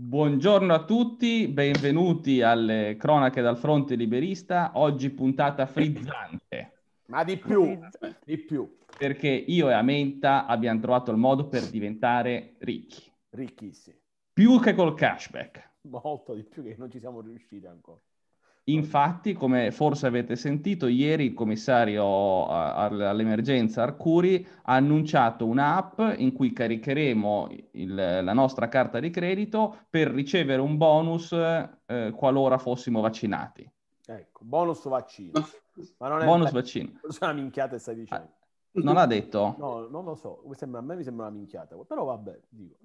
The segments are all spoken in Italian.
Buongiorno a tutti, benvenuti alle cronache dal fronte liberista, oggi puntata frizzante. Ma di più, di più. Perché io e Amenta abbiamo trovato il modo per diventare ricchi. Ricchissimi. Più che col cashback. Molto di più che non ci siamo riusciti ancora. Infatti, come forse avete sentito, ieri il commissario eh, all'emergenza Arcuri ha annunciato un'app in cui caricheremo il, la nostra carta di credito per ricevere un bonus eh, qualora fossimo vaccinati. Ecco, bonus vaccino. Ma non è bonus una... vaccino. Cosa una minchiata stai ah, dicendo? Non l'ha detto? No, non lo so, a me mi sembra una minchiata, però vabbè, dico.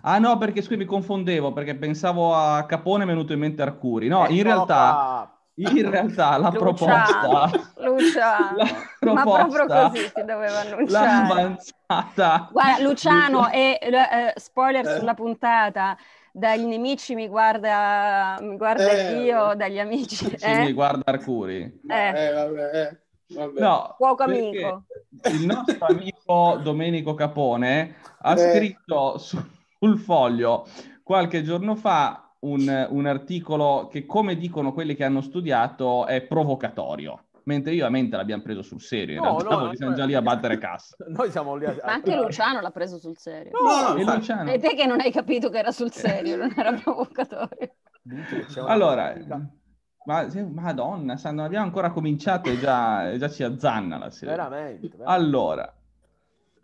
Ah no, perché scusi, mi confondevo, perché pensavo a Capone, è venuto in mente Arcuri. No, eh, in realtà... In realtà la Luciano, proposta, Luciano, la proposta L'avanzata. Guarda, Luciano, e, eh, spoiler eh. sulla puntata, dagli nemici mi guarda, mi guarda eh. Dio, dagli amici. Eh. mi guarda Arcuri. Eh. Vabbè, vabbè. No, Fuoco amico. Il nostro amico Domenico Capone ha scritto su sul foglio qualche giorno fa un, un articolo che, come dicono quelli che hanno studiato, è provocatorio mentre io e Mente l'abbiamo preso sul serio. In no, realtà no, no, eh, siamo già lì a eh, battere cassa. Noi siamo lì a... Ma anche Luciano l'ha preso sul serio. No, no, Luciano... E te che non hai capito che era sul serio, non era provocatorio. allora, ma, madonna, non abbiamo ancora cominciato e già, già, ci azzanna la sera. Veramente, veramente. Allora,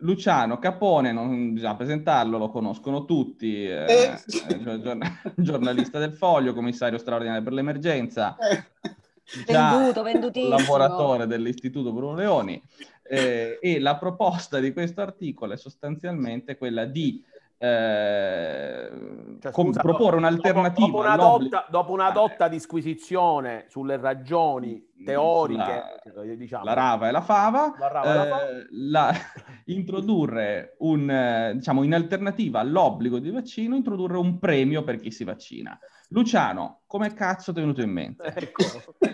Luciano Capone, non bisogna presentarlo, lo conoscono tutti, eh, eh. eh Giorn- giornalista del Foglio, commissario straordinario per l'emergenza, eh. Venduto, vendutissimo. lavoratore dell'Istituto Bruno Leoni. Eh, e la proposta di questo articolo è sostanzialmente quella di eh, cioè, scusa, proporre un'alternativa. Dopo, una dotta, dopo una ah, dotta eh. disquisizione sulle ragioni mm, teoriche, la, diciamo, la rava e la fava, la rava eh, la fava. La, introdurre un, eh, diciamo, in alternativa all'obbligo di vaccino, introdurre un premio per chi si vaccina. Luciano, come cazzo ti è venuto in mente? Ecco.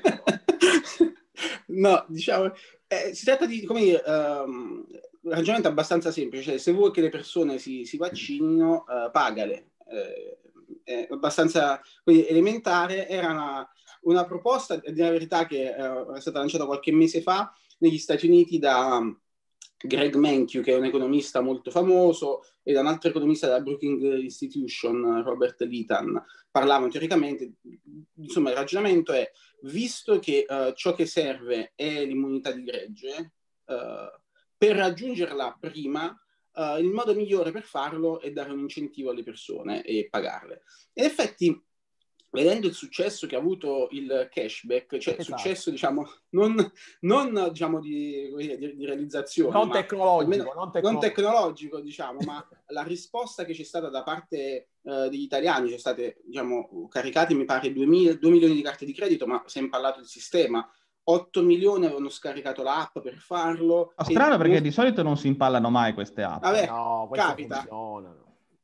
no, diciamo, eh, si tratta di, come dire, um, ragionamento abbastanza semplice, cioè se vuoi che le persone si, si vaccinino, eh, pagale. Eh, è abbastanza quindi, elementare, era una, una proposta, una verità, che eh, è stata lanciata qualche mese fa negli Stati Uniti da mm, Greg Menkew, che è un economista molto famoso, e da un altro economista della Brookings Institution, Robert Litan. Parlavano teoricamente, insomma, il ragionamento è, visto che uh, ciò che serve è l'immunità di gregge, uh, per raggiungerla prima, eh, il modo migliore per farlo è dare un incentivo alle persone e pagarle. In effetti, vedendo il successo che ha avuto il cashback, cioè il esatto. successo diciamo non, non diciamo di, di, di, realizzazione, non tecnologico, almeno, non, tecnologico. non tecnologico, diciamo, ma la risposta che c'è stata da parte eh, degli italiani, c'è state diciamo, caricate mi pare 2, milioni di carte di credito, ma si è impallato il sistema, 8 milioni avevano scaricato l'app per farlo. Ma strano perché di solito non si impallano mai queste app. Vabbè, no, capita.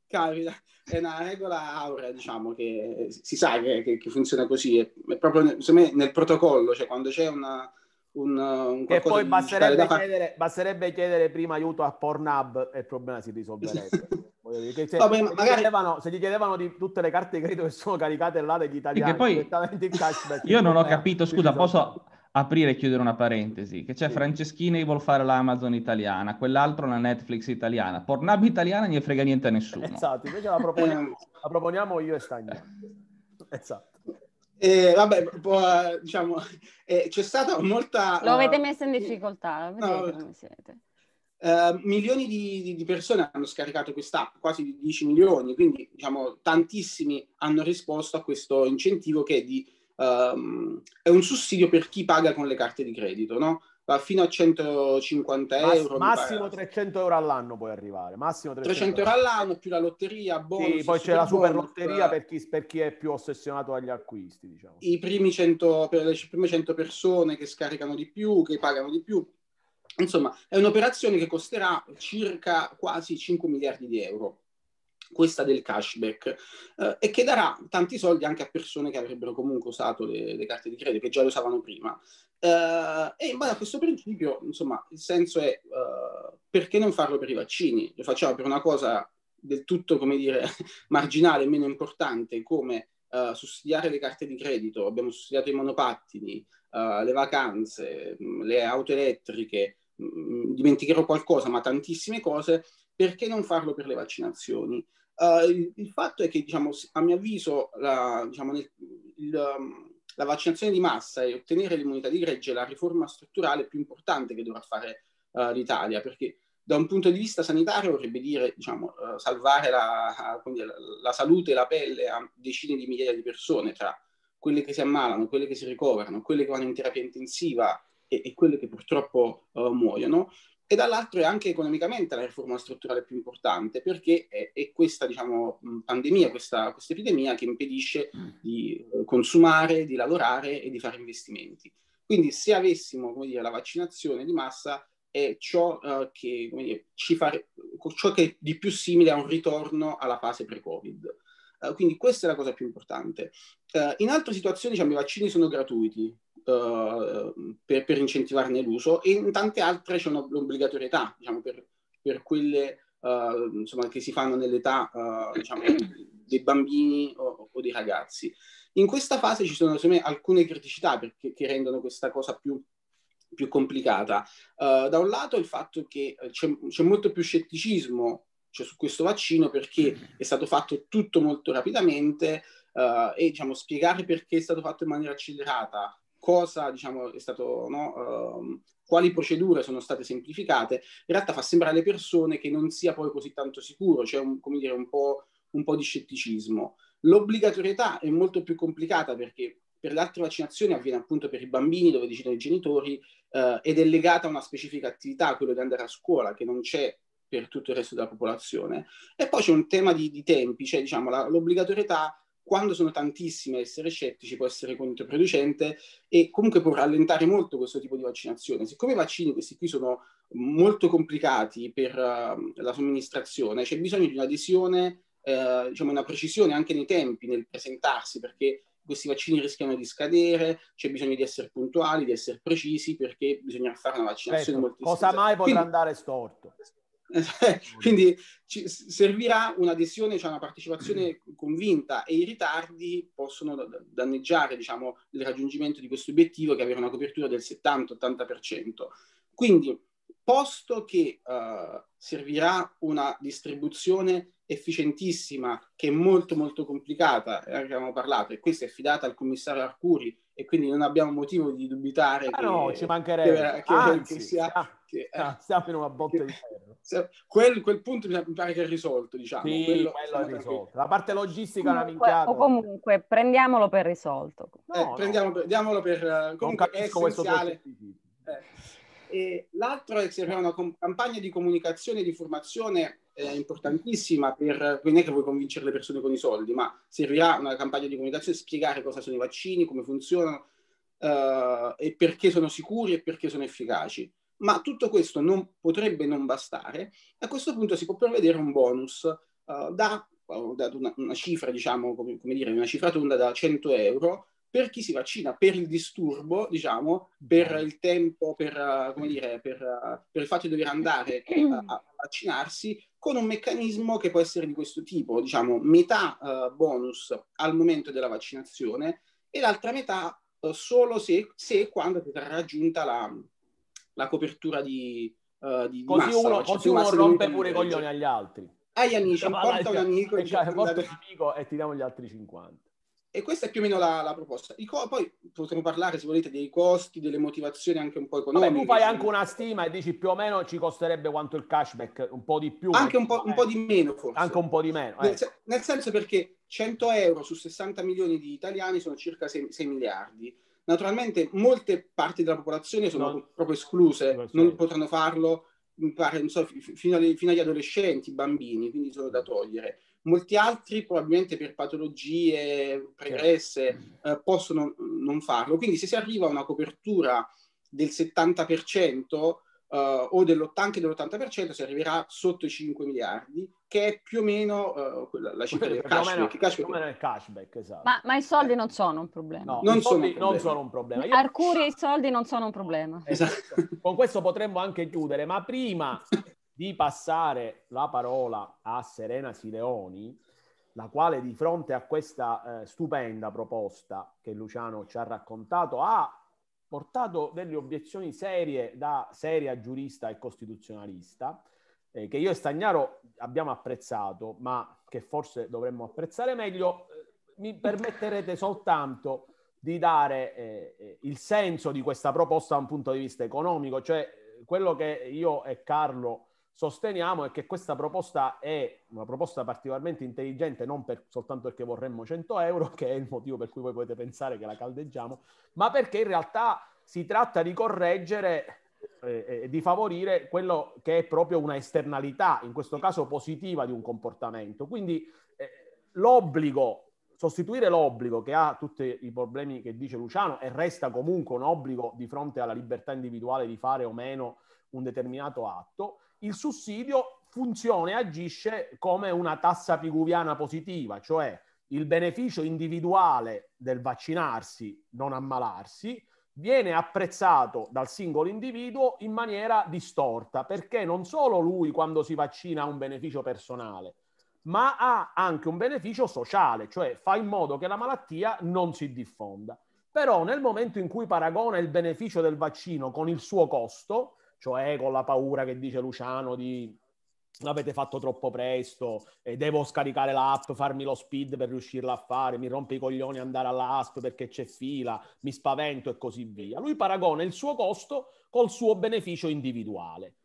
Capita, è una regola aurea, diciamo, che si sa che, che, che funziona così. È, è proprio me, nel protocollo, cioè quando c'è una, un, un e poi basterebbe chiedere, far... basterebbe chiedere, prima aiuto a Pornhub e il problema si risolverebbe. dire, se, no, se, magari... gli chiedevano, se, gli chiedevano, di tutte le carte di credito che sono caricate là degli italiani, poi... io non ho eh, capito, scusa, posso, aprire e chiudere una parentesi, che c'è Franceschini che vuole fare l'Amazon italiana, quell'altro la Netflix italiana, Pornhub italiana non gli frega niente a nessuno. Esatto, invece la proponiamo, la proponiamo io e Stagno. Esatto. Eh, vabbè, po', diciamo, eh, c'è stata molta... Lo avete eh, messo in difficoltà, lo no, uh, milioni di, di, persone hanno scaricato quest'app, quasi 10 milioni, quindi diciamo tantissimi hanno risposto a questo incentivo che è di um, è un sussidio per chi paga con le carte di credito, no? Va fino a 150 Mass- euro. Massimo 300 euro all'anno puoi arrivare. Massimo 300, 300 euro all'anno più la lotteria, bonus. Sì, poi c'è la super lotteria per chi, per chi, è più ossessionato agli acquisti, diciamo. I primi 100, per le prime 100 persone che scaricano di più, che pagano di più, Insomma, è un'operazione che costerà circa quasi 5 miliardi di euro questa del cashback, eh, e che darà tanti soldi anche a persone che avrebbero comunque usato le, le carte di credito, che già le usavano prima. Eh, e in base a questo principio, insomma, il senso è eh, perché non farlo per i vaccini? Lo facciamo per una cosa del tutto, come dire, marginale, meno importante, come Uh, sussidiare le carte di credito, abbiamo sussidiato i monopattini, uh, le vacanze, mm, le auto elettriche, mm, dimenticherò qualcosa, ma tantissime cose, perché non farlo per le vaccinazioni? Eh, il, il, fatto è che, diciamo, a mio avviso, la, diciamo, nel, il, um, la, vaccinazione di massa e ottenere l'immunità di gregge è la riforma strutturale più importante che dovrà fare uh, l'Italia, perché da un punto di vista sanitario vorrebbe dire diciamo, uh, salvare la, la, la, salute e la pelle a decine di migliaia di persone, tra quelle che si ammalano, quelle che si ricoverano, quelle che vanno in terapia intensiva e, e quelle che purtroppo muoiono e dall'altro è anche economicamente la riforma strutturale più importante perché è, è questa diciamo, pandemia, questa epidemia che impedisce di eh, consumare, di lavorare e di fare investimenti. Quindi se avessimo dire, la vaccinazione di massa è ciò, uh, che, dire, fare, ciò, che, è di più simile a un ritorno alla fase pre-Covid. Uh, quindi questa è la cosa più importante. Uh, in altre situazioni diciamo, i vaccini sono gratuiti, eh, per, per, incentivarne l'uso e in tante altre c'è un'obbligatorietà, diciamo, per, per quelle uh, insomma, che si fanno nell'età uh, diciamo, dei bambini o, o, dei ragazzi. In questa fase ci sono me, alcune criticità perché, che rendono questa cosa più, più complicata. Uh, da un lato il fatto che c'è, c'è molto più scetticismo cioè, su questo vaccino perché è stato fatto tutto molto rapidamente uh, e diciamo, spiegare perché è stato fatto in maniera accelerata cosa diciamo, è stato, no, um, quali procedure sono state semplificate, in realtà fa sembrare alle persone che non sia poi così tanto sicuro, c'è cioè un, un, po', un po' di scetticismo. L'obbligatorietà è molto più complicata perché per le altre vaccinazioni avviene appunto per i bambini dove decidono i genitori eh, ed è legata a una specifica attività, quello di andare a scuola, che non c'è per tutto il resto della popolazione. E poi c'è un tema di, di tempi, cioè diciamo la, l'obbligatorietà quando sono tantissime essere scettici può essere controproducente e comunque può rallentare molto questo tipo di vaccinazione. Siccome i vaccini questi qui sono molto complicati per uh, la somministrazione, c'è bisogno di un'adesione, eh, diciamo una precisione anche nei tempi nel presentarsi perché questi vaccini rischiano di scadere, c'è bisogno di essere puntuali, di essere precisi perché bisogna fare una vaccinazione certo, molto Cosa mai potrà Quindi, andare storto? Eh, quindi ci servirà un'adesione, cioè una partecipazione convinta e i ritardi possono danneggiare diciamo, il raggiungimento di questo obiettivo che è avere una copertura del 70-80%. Quindi posto che uh, servirà una distribuzione efficientissima che è molto molto complicata, eh, abbiamo parlato, e questa è affidata al commissario Arcuri e quindi non abbiamo motivo di dubitare ah che, no, ci mancherebbe. Che, che, Anzi, che sia, siamo eh, in una botte di ferro. Quel, quel, punto mi pare che è risolto, diciamo. Sì, quello, quello è risolto. La parte logistica comunque, è una minchiata. O comunque prendiamolo per risolto. No, eh, no. Prendiamolo per, diamolo per... Eh, comunque è essenziale e l'altro è che c'è una campagna di comunicazione e di formazione eh, importantissima per, non è che vuoi convincere le persone con i soldi, ma servirà una campagna di comunicazione, spiegare cosa sono i vaccini, come funzionano eh, e perché sono sicuri e perché sono efficaci. Ma tutto questo non, potrebbe non bastare. A questo punto si può prevedere un bonus eh, da, da una, una, cifra, diciamo, come, come, dire, una cifra tonda da 100 euro per chi si vaccina, per il disturbo, diciamo, per il tempo, per, eh, dire, per, eh, per il fatto di dover andare a, a, vaccinarsi, con un meccanismo che può essere di questo tipo, diciamo, metà uh, bonus al momento della vaccinazione e l'altra metà uh, solo se, e quando verrà raggiunta la, la copertura di, uh, di così massa, Uno, cioè, così uno rompe pure i coglioni agli altri. Agli amici, porta porta un cioè, cioè, amico e ti diamo gli altri 50. E questa è più o meno la, la proposta. Co- poi potremo parlare, se volete, dei costi, delle motivazioni anche un po' economiche. Vabbè, tu fai anche una stima e dici più o meno ci costerebbe quanto il cashback, un po' di più. Anche un po', eh. un po di meno, forse. Anche un po' di meno. Nel, eh. se- nel, senso perché 100 euro su 60 milioni di italiani sono circa 6, 6 miliardi. Naturalmente molte parti della popolazione sono non... proprio escluse, non, potranno farlo pare, non so, fino, alle, fino, agli adolescenti, bambini, quindi sono da togliere. Molti altri probabilmente per patologie pregresse certo. eh, possono non farlo. Quindi se si arriva a una copertura del 70%, Uh, eh, o dell'80, anche dell'80% si arriverà sotto i 5 miliardi, che è più o meno uh, la cifra del cashback. Meno, cashback. meno cashback, esatto. Ma, ma i soldi eh. non sono un problema. No, non, sono un problema. non, sono un problema. Io... Arcuri e i soldi non sono un problema. Esatto. Con questo potremmo anche chiudere, ma prima di passare la parola a Serena Sileoni, la quale di fronte a questa eh, stupenda proposta che Luciano ci ha raccontato ha portato delle obiezioni serie da seria giurista e costituzionalista, eh, che io e Stagnaro abbiamo apprezzato, ma che forse dovremmo apprezzare meglio, mi permetterete soltanto di dare eh, il senso di questa proposta da un punto di vista economico, cioè eh, quello che io e Carlo sosteniamo è che questa proposta è una proposta particolarmente intelligente, non per, soltanto perché vorremmo 100 euro, che è il motivo per cui voi potete pensare che la caldeggiamo, ma perché in realtà si tratta di correggere eh, di favorire quello che è proprio una esternalità, in questo caso positiva, di un comportamento. Quindi eh, l'obbligo, sostituire l'obbligo che ha tutti i problemi che dice Luciano e resta comunque un obbligo di fronte alla libertà individuale di fare o meno un determinato atto, il sussidio funziona e agisce come una tassa piguviana positiva, cioè il beneficio individuale del vaccinarsi, non ammalarsi, viene apprezzato dal singolo individuo in maniera distorta, perché non solo lui quando si vaccina ha un beneficio personale, ma ha anche un beneficio sociale, cioè fa in modo che la malattia non si diffonda. Però nel momento in cui paragona il beneficio del vaccino con il suo costo, cioè con la paura che dice Luciano di l'avete fatto troppo presto, e devo scaricare l'app, farmi lo speed per riuscirla a fare, mi rompe i coglioni andare all'ASP perché c'è fila, mi spavento e così via. Lui paragona il suo costo col suo beneficio individuale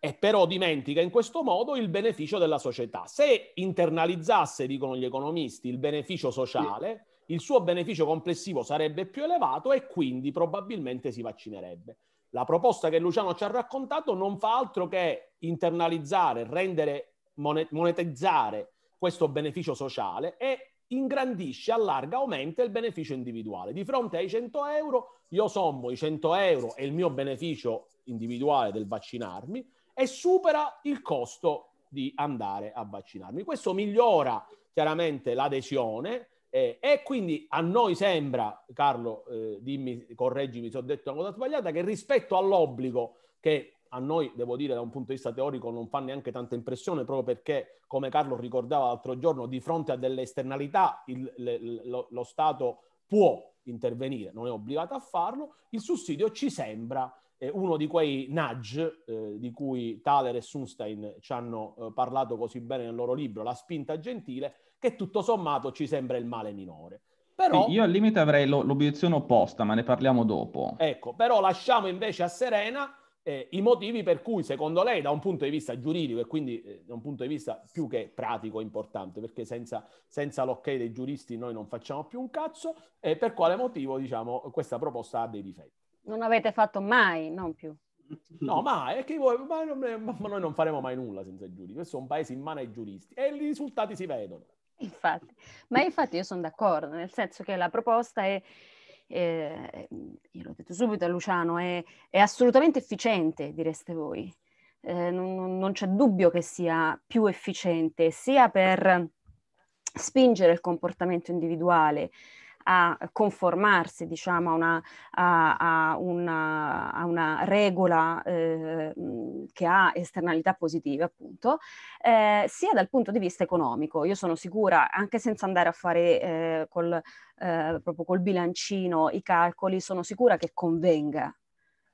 e però dimentica in questo modo il beneficio della società. Se internalizzasse, dicono gli economisti, il beneficio sociale, il suo beneficio complessivo sarebbe più elevato e quindi probabilmente si vaccinerebbe la proposta che Luciano ci ha raccontato non fa altro che internalizzare, rendere, monetizzare questo beneficio sociale e ingrandisce, allarga, aumenta il beneficio individuale. Di fronte ai 100 euro, io sommo i 100 euro e il mio beneficio individuale del vaccinarmi e supera il costo di andare a vaccinarmi. Questo migliora chiaramente l'adesione, eh, e quindi a noi sembra, Carlo, eh, dimmi, correggimi se ho detto una cosa sbagliata, che rispetto all'obbligo che a noi, devo dire, da un punto di vista teorico non fa neanche tanta impressione, proprio perché, come Carlo ricordava l'altro giorno, di fronte a delle esternalità il, le, lo, lo, Stato può intervenire, non è obbligato a farlo, il sussidio ci sembra eh, uno di quei nudge eh, di cui Thaler e Sunstein ci hanno eh, parlato così bene nel loro libro, La spinta gentile, che tutto sommato ci sembra il male minore. Però, sì, io al limite avrei lo, l'obiezione opposta, ma ne parliamo dopo. Ecco, però lasciamo invece a Serena eh, i motivi per cui, secondo lei, da un punto di vista giuridico e quindi eh, da un punto di vista più che pratico importante, perché senza, senza l'ok dei giuristi noi non facciamo più un cazzo, eh, per quale motivo diciamo, questa proposta ha dei difetti? Non avete fatto mai, non più. No, ma è che voi, ma, ma noi non faremo mai nulla senza i giuristi. Questo è un paese in mano ai giuristi e i risultati si vedono. Infatti, ma infatti io sono d'accordo, nel senso che la proposta è, eh, io l'ho detto subito a Luciano, è, è assolutamente efficiente, direste voi. Eh, non, non, c'è dubbio che sia più efficiente sia per spingere il comportamento individuale, a conformarsi diciamo, a, una, a, a una, a una regola eh, mm, che ha esternalità positive, appunto, eh, sia dal punto di vista economico. Io sono sicura, anche senza andare a fare eh, col, eh, proprio col bilancino i calcoli, sono sicura che convenga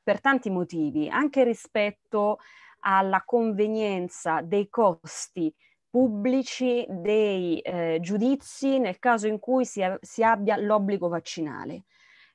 per tanti motivi, anche rispetto alla convenienza dei costi pubblici dei eh, giudizi nel caso in cui si, si abbia l'obbligo vaccinale.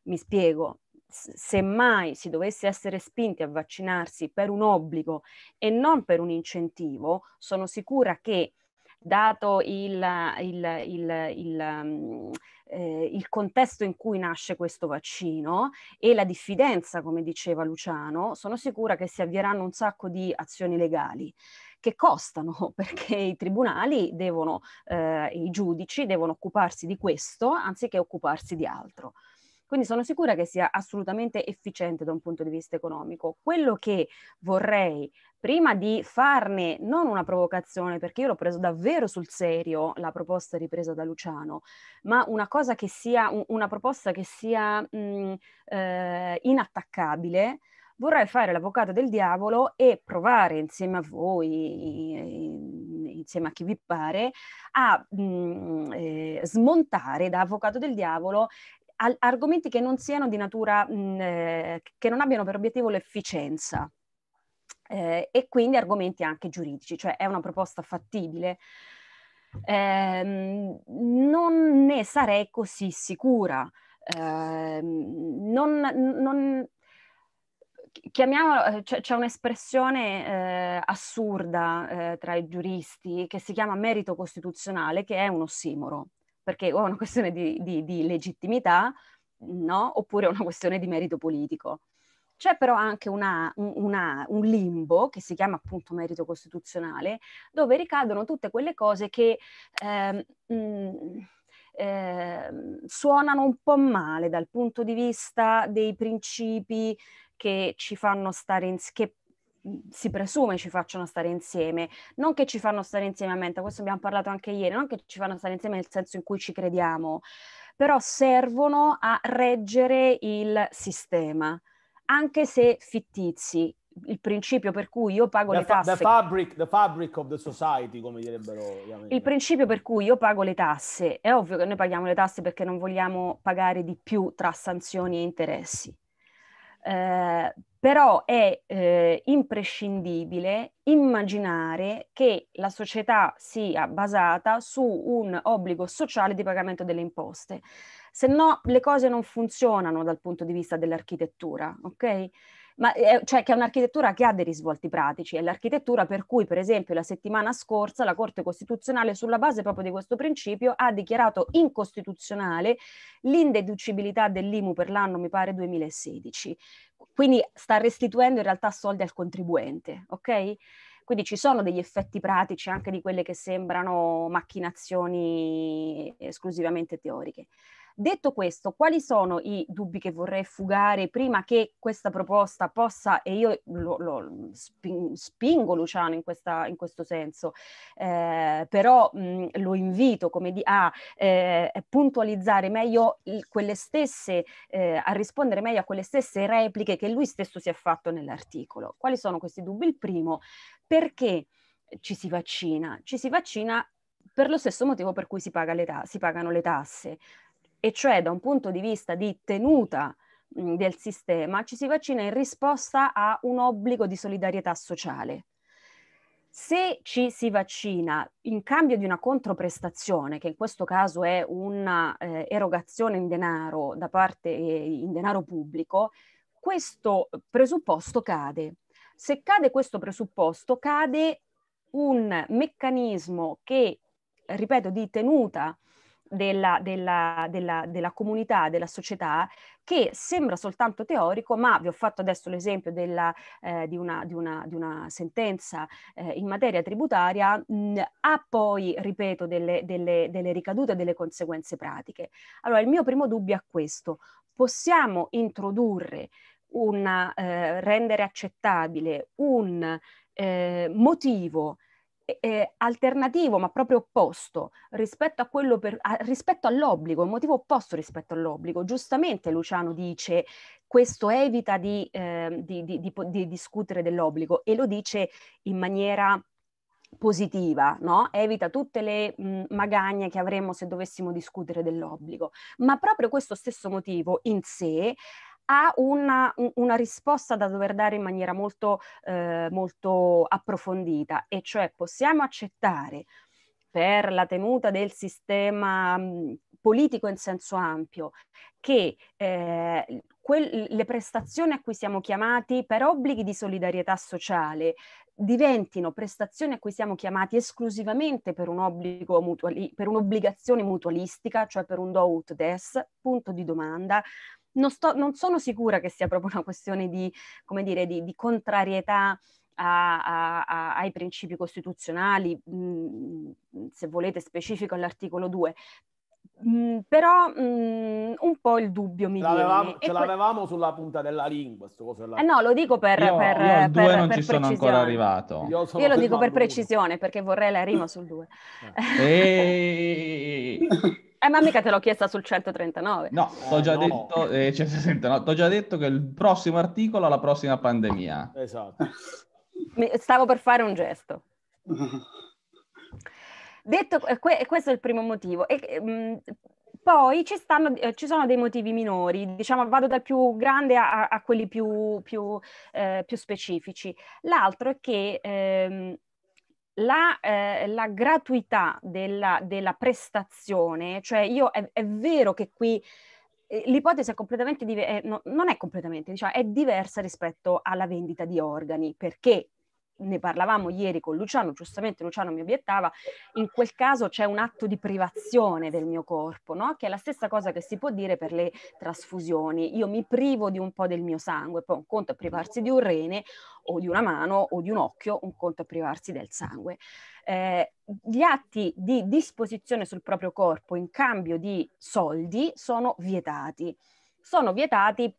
Mi spiego, se mai si dovesse essere spinti a vaccinarsi per un obbligo e non per un incentivo, sono sicura che dato il, il, il, il mm, eh, contesto in cui nasce questo vaccino e la diffidenza, come diceva Luciano, sono sicura che si avvieranno un sacco di azioni legali che costano perché i tribunali devono, eh, i giudici devono occuparsi di questo anziché occuparsi di altro. Quindi sono sicura che sia assolutamente efficiente da un punto di vista economico. Quello che vorrei, prima di farne non una provocazione, perché io l'ho preso davvero sul serio la proposta ripresa da Luciano, ma una cosa che sia, una proposta che sia mh, mm, eh, inattaccabile, vorrei fare l'avvocato del diavolo e provare insieme a voi, insieme a chi vi pare, a mh, mm, eh, smontare da avvocato del diavolo argomenti che non siano di natura, mh, mm, eh, che non abbiano per obiettivo l'efficienza. Eh, e quindi argomenti anche giuridici, cioè è una proposta fattibile. Eh, non ne sarei così sicura. Eh, non, non, chiamiamolo, eh, c'è, c'è un'espressione eh, assurda eh, tra i giuristi che si chiama merito costituzionale, che è un ossimoro, perché o è una questione di, di, di legittimità, no? oppure è una questione di merito politico. C'è però anche una, una, un limbo che si chiama appunto merito costituzionale, dove ricadono tutte quelle cose che eh, mh, mm, eh, suonano un po' male dal punto di vista dei principi che ci fanno stare insieme, mhmm, si presume ci facciano stare insieme, non che ci fanno stare insieme a mente, questo abbiamo parlato anche ieri, non che ci fanno stare insieme nel senso in cui ci crediamo, però servono a reggere il sistema, anche se fittizi. Il principio per cui io pago the le tasse. the, fabric, the fabric of the society, come direbbero gli Il principio per cui io pago le tasse. È ovvio che noi paghiamo le tasse perché non vogliamo pagare di più tra sanzioni e interessi eh, però è eh, imprescindibile immaginare che la società sia basata su un obbligo sociale di pagamento delle imposte, se no le cose non funzionano dal punto di vista dell'architettura, ok? ma eh, cioè che è un'architettura che ha dei risvolti pratici, è l'architettura per cui per esempio la settimana scorsa la Corte Costituzionale sulla base proprio di questo principio ha dichiarato incostituzionale l'indeducibilità dell'IMU per l'anno mi pare 2016, quindi sta restituendo in realtà soldi al contribuente, ok? Quindi ci sono degli effetti pratici anche di quelle che sembrano macchinazioni eh, esclusivamente teoriche. Detto questo, quali sono i dubbi che vorrei fugare prima che questa proposta possa, e io lo, lo spingo Luciano in, questa, in questo senso, eh, però mh, lo invito di, a eh, puntualizzare meglio quelle stesse, eh, a rispondere meglio a quelle stesse repliche che lui stesso si è fatto nell'articolo. Quali sono questi dubbi? Il primo, perché ci si vaccina? Ci si vaccina per lo stesso motivo per cui si, paga le ta- si pagano le tasse e cioè da un punto di vista di tenuta mhmm, del sistema, ci si vaccina in risposta a un obbligo di solidarietà sociale. Se ci si vaccina in cambio di una controprestazione, che in questo caso è un'erogazione eh, in denaro da parte eh, in denaro pubblico, questo presupposto cade. Se cade questo presupposto, cade un meccanismo che, ripeto, di tenuta della, della, della, della, comunità, della società, che sembra soltanto teorico, ma vi ho fatto adesso l'esempio della, eh, di, una, di, una, di, una, sentenza eh, in materia tributaria, mh, ha poi, ripeto, delle, delle, delle ricadute, delle conseguenze pratiche. Allora, il mio primo dubbio è questo. Possiamo introdurre una, eh, rendere accettabile un eh, motivo eh, alternativo, ma proprio opposto rispetto, a per, a, rispetto all'obbligo, un motivo opposto rispetto all'obbligo. Giustamente Luciano dice questo evita di, eh, di, di, di discutere dell'obbligo e lo dice in maniera positiva, no? evita tutte le mh, magagne che avremmo se dovessimo discutere dell'obbligo, ma proprio questo stesso motivo in sé ha una, una, risposta da dover dare in maniera molto, eh, molto approfondita, e cioè possiamo accettare per la tenuta del sistema mm, politico in senso ampio che eh, quel, le prestazioni a cui siamo chiamati per obblighi di solidarietà sociale diventino prestazioni a cui siamo chiamati esclusivamente per, un obbligo mutuali- per un'obbligazione mutualistica, cioè per un do ut des, punto di domanda, non, sto, non sono sicura che sia proprio una questione di, dire, di, di contrarietà a, a, ai principi costituzionali, mh, mm, se volete specifico all'articolo 2. Mh, mm, però mh, mm, un po' il dubbio mi l'avevamo, viene. Ce que- l'avevamo sulla punta della lingua, della... Eh no, lo dico per, io, per, io per, per non per ci sono ancora arrivato. Io, io lo dico per precisione, perché vorrei la rima sul 2. Eh. Eh, ma mica te l'ho chiesta sul 139. No, ho già, eh, no. Detto, eh, 169, già detto che il prossimo articolo ha la prossima pandemia. Esatto. stavo per fare un gesto. detto, eh, eh, questo è il primo motivo. E, mm, poi ci, stanno, ci, sono dei motivi minori, diciamo vado dal più grande a, a quelli più, più, più specifici. L'altro è che ehm, la, eh, la gratuità della, della, prestazione, cioè io è, è vero che qui eh, l'ipotesi è completamente diversa, eh, no, non è completamente, diciamo, è diversa rispetto alla vendita di organi, perché ne parlavamo ieri con Luciano, giustamente Luciano mi obiettava, in quel caso c'è un atto di privazione del mio corpo, no? che è la stessa cosa che si può dire per le trasfusioni. Io mi privo di un po' del mio sangue, poi un conto è privarsi di un rene o di una mano o di un occhio, un conto è privarsi del sangue. Eh, gli atti di disposizione sul proprio corpo in cambio di soldi sono vietati sono vietati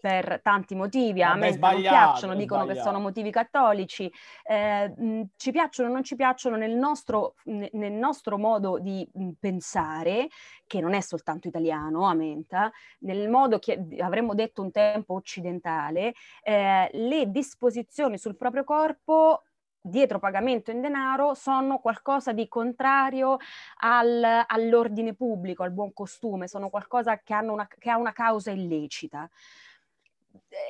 per tanti motivi, a me non piacciono, dicono che sono motivi cattolici, eh, mh, ci piacciono o non ci piacciono nel nostro, nel nostro modo di pensare, che non è soltanto italiano, a menta, nel modo che avremmo detto un tempo occidentale, eh, le disposizioni sul proprio corpo dietro pagamento in denaro sono qualcosa di contrario al, all'ordine pubblico, al buon costume, sono qualcosa che, una, che ha una causa illecita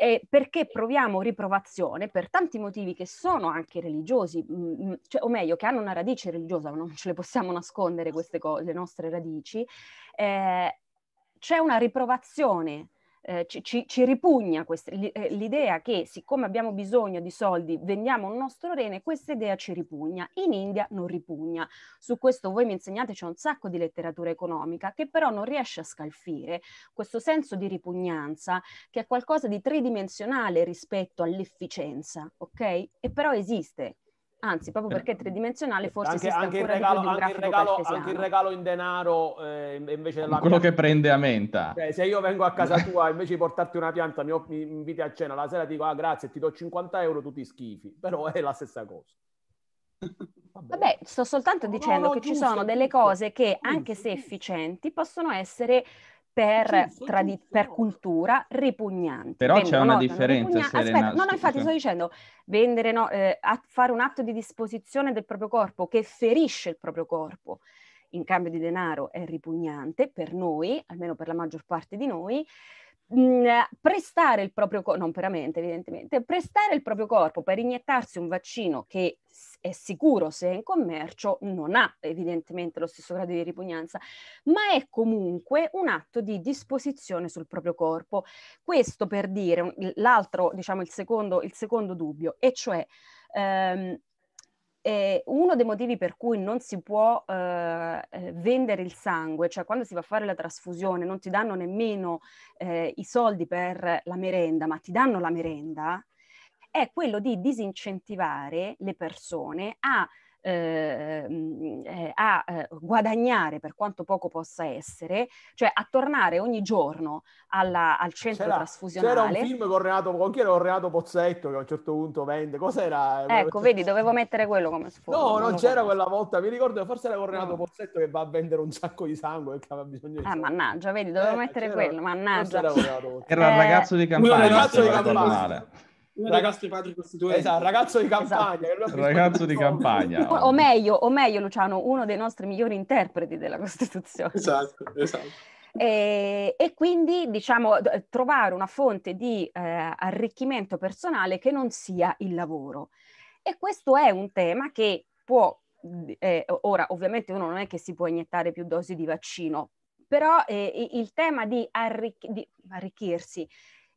eh, perché proviamo riprovazione per tanti motivi che sono anche religiosi, mm, mm, cioè, o meglio, che hanno una radice religiosa, non ce le possiamo nascondere queste cose, le nostre radici, eh, c'è una riprovazione eh, ci, ci, ripugna questa, eh, l'idea che siccome abbiamo bisogno di soldi vendiamo il nostro rene, questa idea ci ripugna. In India non ripugna. Su questo voi mi insegnate c'è un sacco di letteratura economica che però non riesce a scalfire questo senso di ripugnanza che è qualcosa di tridimensionale rispetto all'efficienza, ok? E però esiste anzi proprio perché è tridimensionale forse anche, si anche il regalo, di anche il regalo, anche il regalo in denaro eh, invece della quello mia... che prende a menta cioè, se io vengo a casa tua invece di portarti una pianta mi, mi inviti a cena la sera ti dico ah grazie ti do 50 euro tu ti schifi però è la stessa cosa Vabbè. Vabbè, sto soltanto dicendo no, no, che ci sono delle cose che, anche se efficienti, possono essere per, tradi- per cultura ripugnante. Però Vendono, c'è una notano, differenza, ripugna- Serena. Aspetta, no, no, infatti sto dicendo, vendere, no, eh, fare un atto di disposizione del proprio corpo che ferisce il proprio corpo in cambio di denaro è ripugnante per noi, almeno per la maggior parte di noi, mh, mhmm, prestare il proprio corpo, non veramente evidentemente, prestare il proprio corpo per iniettarsi un vaccino che è sicuro se è in commercio, non ha evidentemente lo stesso grado di ripugnanza, ma è comunque un atto di disposizione sul proprio corpo. Questo per dire l'altro, diciamo, il secondo, il secondo dubbio, e cioè ehm, eh, uno dei motivi per cui non si può eh, eh, vendere il sangue, cioè quando si va a fare la trasfusione non ti danno nemmeno eh, i soldi per la merenda, ma ti danno la merenda, è quello di disincentivare le persone a Ehm, eh, a eh, guadagnare per quanto poco possa essere, cioè a tornare ogni giorno alla, al centro c'era, trasfusionale. C'era un film con Renato, con chi era Renato Pozzetto che a un certo punto vende, cos'era? Eh, ecco, vedi, dovevo mettere quello come sfondo. No, non, c'era quella volta, mi ricordo forse era con Renato no. Pozzetto che va a vendere un sacco di sangue perché aveva bisogno di... Ah, mannaggia, vedi, dovevo eh, mettere quello, mannaggia. Era, era il ragazzo di campagna. Ragazzo di campagna. Un ragazzo di padre costituente. Esatto, ragazzo di esatto. campagna. Esatto. Ragazzo di campagna. o, meglio, o meglio, Luciano, uno dei nostri migliori interpreti della Costituzione. Esatto, esatto. E, e, quindi diciamo trovare una fonte di eh, arricchimento personale che non sia il lavoro. E questo è un tema che può, eh, ora ovviamente uno non è che si può iniettare più dosi di vaccino, però eh, il tema di, arricch- di arricchirsi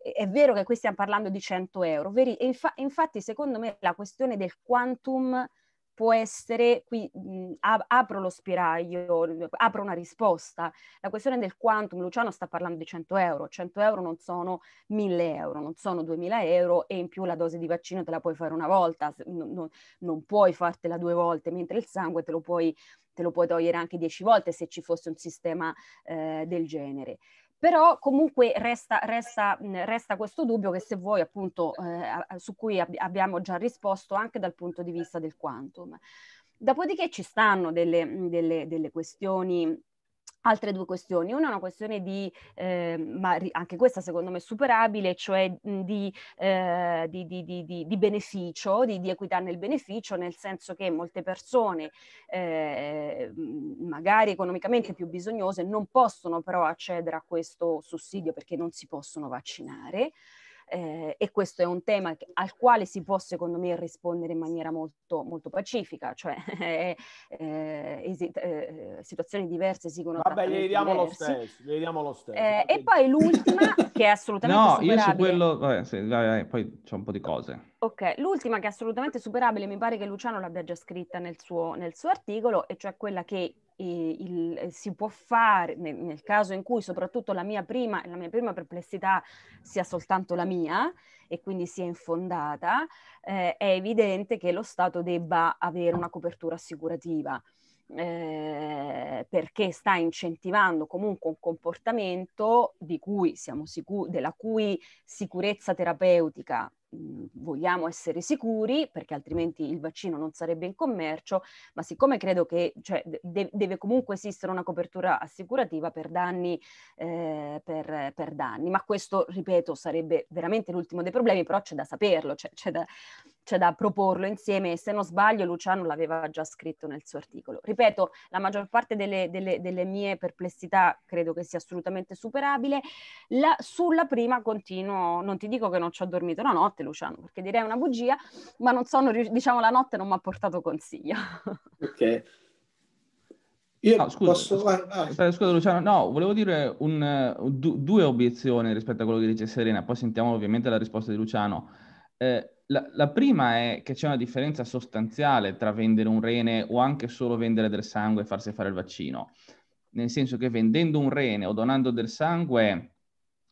è vero che qui stiamo parlando di 100 euro, veri, e infa- infatti secondo me la questione del quantum può essere, qui mh, apro lo spiraglio, apro una risposta, la questione del quantum, Luciano sta parlando di 100 euro, 100 euro non sono 1000 euro, non sono 2000 euro e in più la dose di vaccino te la puoi fare una volta, non, non, non puoi fartela due volte, mentre il sangue te lo puoi, te lo puoi togliere anche 10 volte se ci fosse un sistema eh, del genere però comunque resta, resta, resta, questo dubbio che se vuoi appunto eh, su cui ab- abbiamo già risposto anche dal punto di vista del quantum. Dopodiché ci stanno delle, delle, delle questioni altre due questioni. Una è una questione di, eh, ma anche questa secondo me superabile, cioè mhmm, di, eh, di, di, di beneficio, di, equità nel beneficio, nel senso che molte persone, eh, mhmm, magari economicamente più bisognose, non possono però accedere a questo sussidio perché non si possono vaccinare eh, e questo è un tema al quale si può secondo me rispondere in maniera molto, molto pacifica, cioè eh, eh, eh, eh, situazioni diverse si conoscono. Vabbè, gli diamo lo stesso, gli diamo lo stesso. e poi l'ultima che è assolutamente... No, superabile. io su quello, vabbè, sì, vabbè, poi c'è un po' di cose. Ok, l'ultima che è assolutamente superabile, mi pare che Luciano l'abbia già scritta nel suo, nel suo articolo, e cioè quella che eh, il, eh, si può fare nel, nel, caso in cui soprattutto la mia, prima, la mia prima perplessità sia soltanto la mia e quindi sia infondata, eh, è evidente che lo Stato debba avere una copertura assicurativa. Eh, perché sta incentivando comunque un comportamento di cui siamo sicuri, della cui sicurezza terapeutica Mhmm, vogliamo essere sicuri perché altrimenti il vaccino non sarebbe in commercio, ma siccome credo che cioè, de- deve comunque esistere una copertura assicurativa per danni, eh, per, per danni, ma questo, ripeto, sarebbe veramente l'ultimo dei problemi, però c'è da saperlo, c'è, cioè, c'è, da, c'è da proporlo insieme e se non sbaglio Luciano l'aveva già scritto nel suo articolo. Ripeto, la maggior parte delle, delle, delle mie perplessità credo che sia assolutamente superabile. La, sulla prima continuo, non ti dico che non ci ho dormito la notte, notte, Luciano, perché direi una bugia, ma non sono, diciamo, la notte non mi ha portato consiglio. ok. Io no, ah, scusa, posso... ah, ah. scusa, Luciano, no, volevo dire un, eh, du, due obiezioni rispetto a quello che dice Serena, poi sentiamo ovviamente la risposta di Luciano. Eh, la, la, prima è che c'è una differenza sostanziale tra vendere un rene o anche solo vendere del sangue e farsi fare il vaccino, nel senso che vendendo un rene o donando del sangue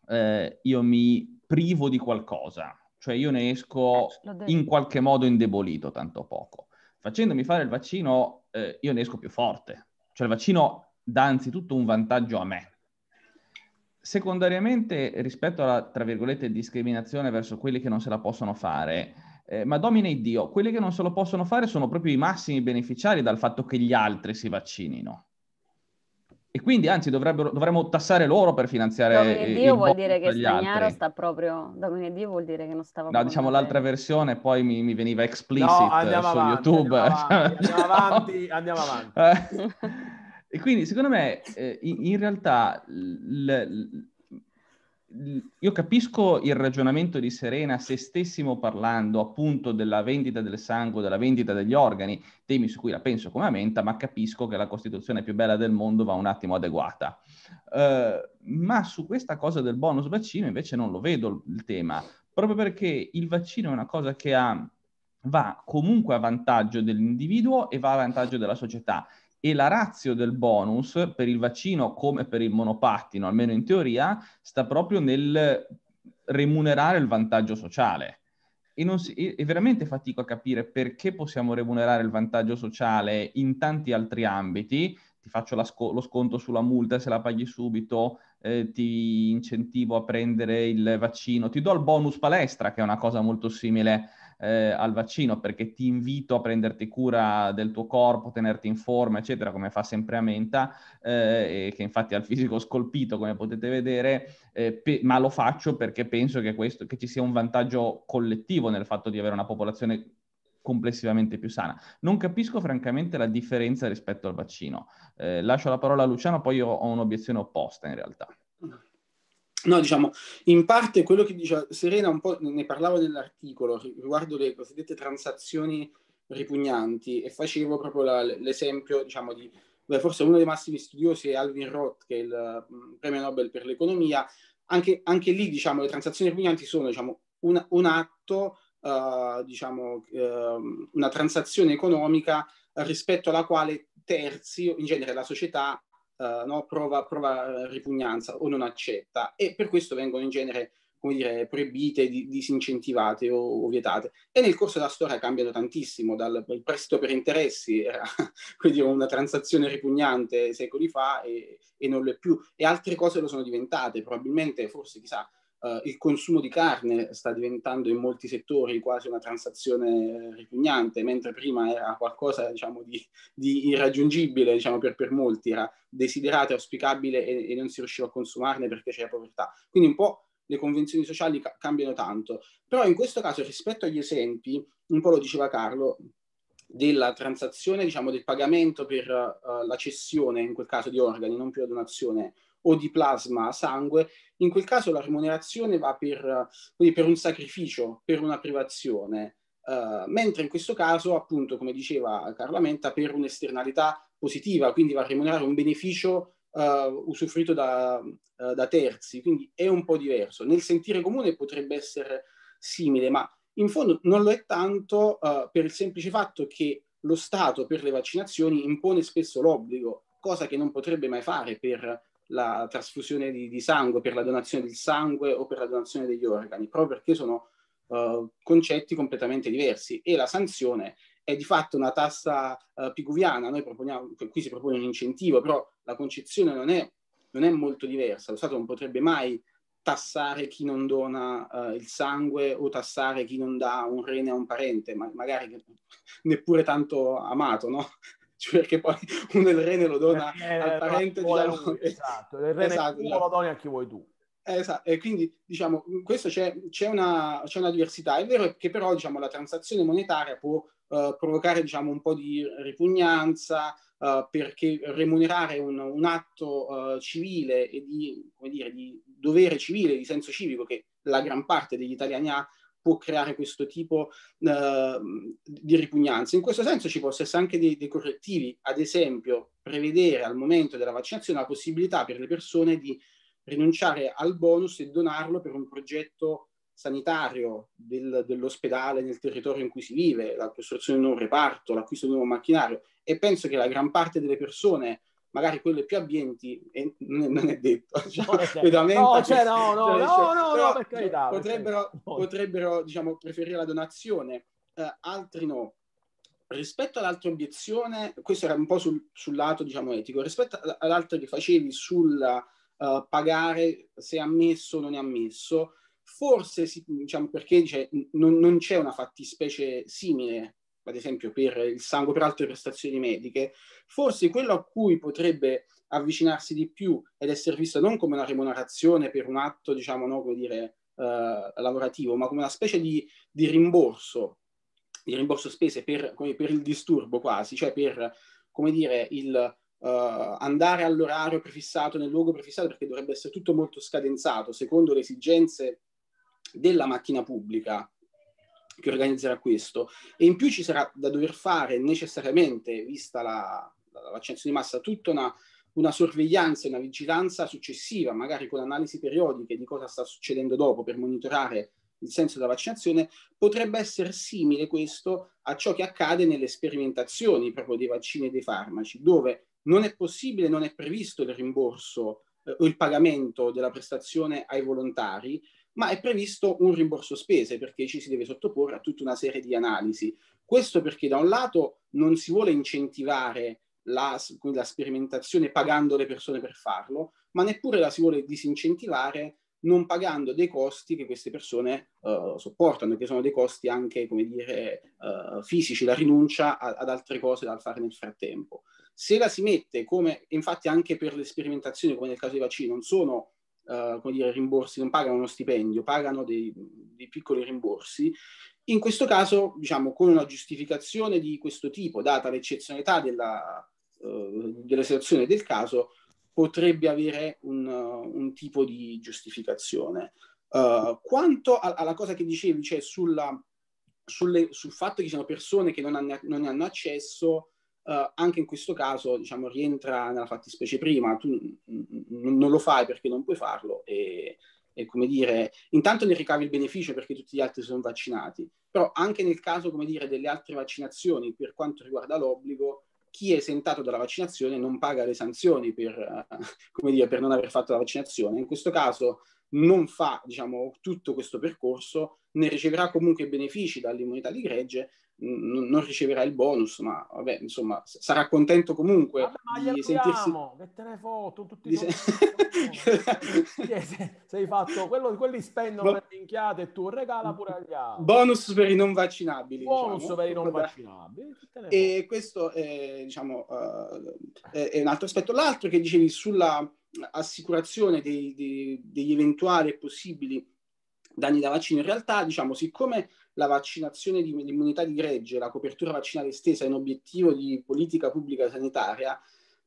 eh, io mi privo di qualcosa, cioè io ne esco eh, in qualche modo indebolito, tanto poco. Facendomi fare il vaccino eh, io ne esco più forte, cioè il vaccino dà anzitutto un vantaggio a me. Secondariamente, rispetto alla, tra virgolette, discriminazione verso quelli che non se la possono fare, eh, ma domine Dio, quelli che non se lo possono fare sono proprio i massimi beneficiari dal fatto che gli altri si vaccinino. E quindi, anzi, dovremmo tassare loro per finanziare Domine Dio vuol dire che Stagnaro sta proprio... Domine Dio vuol dire che non stava... No, diciamo l'altra versione, poi mi, mi veniva explicit eh, no, su avanti, YouTube. Andiamo avanti, andiamo avanti. Andiamo eh, avanti. e quindi, secondo me, eh, in, in realtà... L, l, io capisco il ragionamento di Serena se stessimo parlando appunto della vendita del sangue, della vendita degli organi, temi su cui la penso come menta, ma capisco che la Costituzione più bella del mondo va un attimo adeguata. Uh, ma su questa cosa del bonus vaccino invece non lo vedo il tema, proprio perché il vaccino è una cosa che ha, va comunque a vantaggio dell'individuo e va a vantaggio della società e la razio del bonus per il vaccino come per il monopattino, almeno in teoria, sta proprio nel remunerare il vantaggio sociale. E, si, e, veramente fatico a capire perché possiamo remunerare il vantaggio sociale in tanti altri ambiti. Ti faccio sco- lo sconto sulla multa se la paghi subito, eh, ti incentivo a prendere il vaccino, ti do il bonus palestra, che è una cosa molto simile eh, al vaccino perché ti invito a prenderti cura del tuo corpo, tenerti in forma, eccetera, come fa sempre Amenta, eh, che infatti ha il fisico scolpito, come potete vedere, eh, pe- ma lo faccio perché penso che, questo, che ci sia un vantaggio collettivo nel fatto di avere una popolazione complessivamente più sana. Non capisco francamente la differenza rispetto al vaccino. Eh, lascio la parola a Luciano, poi io ho un'obiezione opposta in realtà. No, diciamo, in parte quello che diceva Serena, un po' ne parlavo nell'articolo riguardo le cosiddette transazioni ripugnanti e facevo proprio la, l'esempio, diciamo, di beh, forse uno dei massimi studiosi è Alvin Roth, che è il mm, premio Nobel per l'economia. Anche, anche, lì, diciamo, le transazioni ripugnanti sono, diciamo, un, un atto, uh, diciamo, uh, una transazione economica rispetto alla quale terzi, in genere la società, eh, no, prova, prova, eh, ripugnanza o non accetta e per questo vengono in genere come dire, proibite, disincentivate o, o, vietate. E nel corso della storia cambiano tantissimo, dal prestito per interessi, era quindi una transazione ripugnante secoli fa e, e non lo è più, e altre cose lo sono diventate, probabilmente, forse chissà, Uh, il consumo di carne sta diventando in molti settori quasi una transazione eh, ripugnante, mentre prima era qualcosa diciamo, di, di, irraggiungibile diciamo, per, per, molti, era desiderato, auspicabile e, e, non si riusciva a consumarne perché c'era povertà. Quindi un po' le convenzioni sociali ca- cambiano tanto. Però in questo caso rispetto agli esempi, un po' lo diceva Carlo, della transazione, diciamo, del pagamento per uh, la cessione, in quel caso di organi, non più la donazione, o di plasma sangue, in quel caso la remunerazione va per, per un sacrificio, per una privazione, uh, mentre in questo caso, appunto, come diceva Carla Menta, per un'esternalità positiva, quindi va a remunerare un beneficio uh, usufruito da, uh, da terzi, quindi è un po' diverso. Nel sentire comune potrebbe essere simile, ma in fondo non lo è tanto uh, per il semplice fatto che lo Stato per le vaccinazioni impone spesso l'obbligo, cosa che non potrebbe mai fare per la trasfusione di, di, sangue, per la donazione del sangue o per la donazione degli organi, proprio perché sono uh, concetti completamente diversi e la sanzione è di fatto una tassa uh, piguviana, noi proponiamo, qui si propone un incentivo, però la concezione non è, non è molto diversa, lo Stato non potrebbe mai tassare chi non dona uh, il sangue o tassare chi non dà un rene a un parente, ma magari neppure tanto amato, no? cioè perché poi uno il rene lo dona eh, eh al parente diciamo, lui, esatto, il rene esatto, esatto. lo doni a chi vuoi tu Esatto, e quindi diciamo, questo c'è, c'è, una, c'è, una, diversità. È vero che però diciamo, la transazione monetaria può uh, provocare diciamo, un po' di ripugnanza, Uh, perché remunerare un, un atto uh, civile e di, dire, di, dovere civile, di senso civico che la gran parte degli italiani ha, può creare questo tipo eh, di ripugnanza. In questo senso ci possono essere anche dei, dei correttivi, ad esempio prevedere al momento della vaccinazione la possibilità per le persone di rinunciare al bonus e donarlo per un progetto sanitario del, dell'ospedale nel territorio in cui si vive, la costruzione di un nuovo reparto, l'acquisto di un nuovo macchinario e penso che la gran parte delle persone magari quelle più ambienti e non è detto cioè, cioè no, cioè, no, no, cioè, no, cioè, no, no, per cioè, carità, potrebbero, per potrebbero diciamo, preferire la donazione eh, altri no rispetto all'altra obiezione questo era un po' sul, sul lato diciamo etico rispetto all'altro che facevi sul uh, eh, pagare se è ammesso o non è ammesso forse diciamo perché cioè, non, non, c'è una fattispecie simile ad esempio per il sangue per altre prestazioni mediche, forse quello a cui potrebbe avvicinarsi di più ed essere visto non come una remunerazione per un atto, diciamo, no, come dire, eh, lavorativo, ma come una specie di, di rimborso, di rimborso spese per, per, il disturbo quasi, cioè per, come dire, il Uh, andare all'orario prefissato, nel luogo prefissato, perché dovrebbe essere tutto molto scadenzato secondo le esigenze della macchina pubblica che organizzerà questo. E in più ci sarà da dover fare necessariamente, vista la, la vaccinazione di massa, tutta una, una sorveglianza e una vigilanza successiva, magari con analisi periodiche di cosa sta succedendo dopo per monitorare il senso della vaccinazione, potrebbe essere simile questo a ciò che accade nelle sperimentazioni proprio dei vaccini e dei farmaci, dove non è possibile, non è previsto il rimborso eh, o il pagamento della prestazione ai volontari, ma è previsto un rimborso spese perché ci si deve sottoporre a tutta una serie di analisi. Questo perché da un lato non si vuole incentivare la, la sperimentazione pagando le persone per farlo, ma neppure la si vuole disincentivare non pagando dei costi che queste persone uh, sopportano, che sono dei costi anche, come dire, uh, fisici, la rinuncia a, ad altre cose da fare nel frattempo. Se la si mette come, infatti anche per le sperimentazioni, come nel caso dei vaccini, non sono eh, come dire, rimborsi, non pagano uno stipendio, pagano dei, dei piccoli rimborsi. In questo caso, diciamo, con una giustificazione di questo tipo, data l'eccezionalità della, eh, della situazione del caso, potrebbe avere un, un tipo di giustificazione. Uh, quanto a, alla cosa che dicevi, cioè sulla, sulle, sul fatto che ci sono persone che non hanno, non hanno accesso, Uh, anche in questo caso diciamo, rientra nella fattispecie prima, tu n- non lo fai perché non puoi farlo e, e, come dire, intanto ne ricavi il beneficio perché tutti gli altri sono vaccinati, però anche nel caso come dire, delle altre vaccinazioni per quanto riguarda l'obbligo, chi è esentato dalla vaccinazione non paga le sanzioni per, uh, come dire, per non aver fatto la vaccinazione. In questo caso non fa diciamo, tutto questo percorso, ne riceverà comunque benefici dall'immunità di gregge, n- non riceverà il bonus, ma vabbè, insomma, sarà contento comunque vabbè, di sentirsi... che te foto, tutti di se... sei fatto, quello, quelli spendono Bo... per minchiate e tu regala pure agli altri. Bonus per i non vaccinabili. Diciamo. Bonus diciamo. per i non vaccinabili. E questo è, diciamo, eh, è un altro aspetto. L'altro che dicevi sulla assicurazione dei, dei, degli eventuali e possibili danni da vaccino. In realtà, diciamo, siccome la vaccinazione di immunità di gregge, la copertura vaccinale estesa è un obiettivo di politica pubblica sanitaria,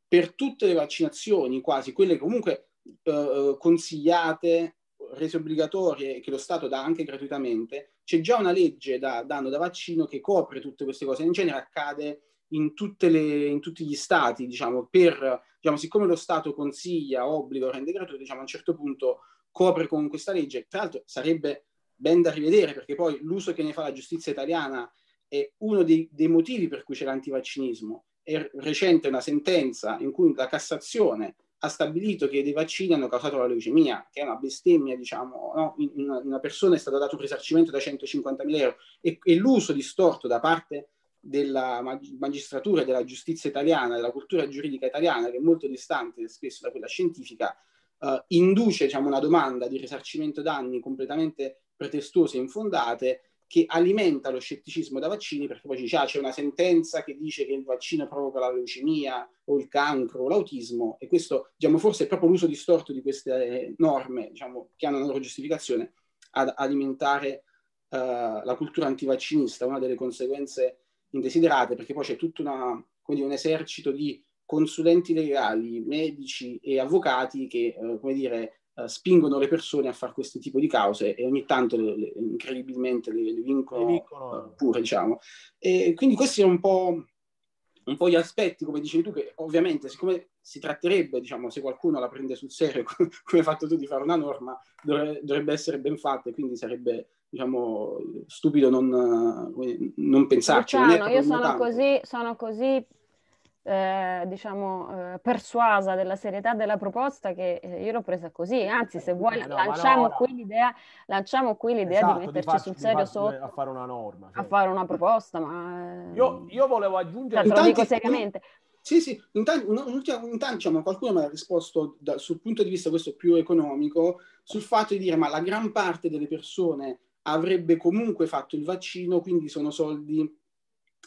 per tutte le vaccinazioni, quasi quelle comunque eh, eh, consigliate, rese obbligatorie, che lo Stato dà anche gratuitamente, c'è già una legge da danno da vaccino che copre tutte queste cose. In genere accade in, le, in tutti gli stati, diciamo, per, diciamo, siccome lo Stato consiglia, obbliga o rende gratuito, diciamo, a un certo punto copre con questa legge. Tra l'altro sarebbe ben da rivedere, perché poi l'uso che ne fa la giustizia italiana è uno dei, dei motivi per cui c'è l'antivaccinismo. È recente una sentenza in cui la Cassazione ha stabilito che dei vaccini hanno causato la leucemia, che è una bestemmia, diciamo, no? una, una, persona è stato dato un risarcimento da 150.000 euro e, e l'uso distorto da parte della magistratura, e della giustizia italiana, della cultura giuridica italiana, che è molto distante spesso da quella scientifica, eh, induce diciamo, una domanda di risarcimento danni completamente pretestuose e infondate che alimenta lo scetticismo da vaccini perché poi dice ah, c'è una sentenza che dice che il vaccino provoca la leucemia o il cancro o l'autismo e questo diciamo, forse è proprio l'uso distorto di queste eh, norme diciamo, che hanno una loro giustificazione ad alimentare uh, la cultura antivaccinista, una delle conseguenze indesiderate perché poi c'è tutto una, quindi un esercito di consulenti legali, medici e avvocati che, uh, come dire, eh, spingono le persone a fare questo tipo di cause e ogni tanto le, le, incredibilmente le, le vincono, vincono. Eh, eh. pure, diciamo. E quindi questi sono un po', un po' gli aspetti, come dicevi tu, che ovviamente siccome si tratterebbe, diciamo, se qualcuno la prende sul serio, come hai fatto tu, di fare una norma, dovrebbe essere ben fatta e quindi sarebbe diciamo, stupido non, non pensarci. Luciano, non io sono così, sono così, eh, diciamo, eh, persuasa della serietà della proposta che eh, io l'ho presa così. Anzi, se vuoi, no, lanciamo, no, qui l'idea, lanciamo qui l'idea esatto, di metterci faccio, sul serio sotto a fare una norma, certo. a fare una proposta. Ma, eh, io, io volevo aggiungere... Cioè, lo dico seriamente. Sì, sì, intanto, intanto diciamo, qualcuno mi ha risposto da, sul punto di vista questo più economico, sul fatto di dire ma la gran parte delle persone avrebbe comunque fatto il vaccino, quindi sono soldi,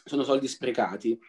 sono soldi sprecati.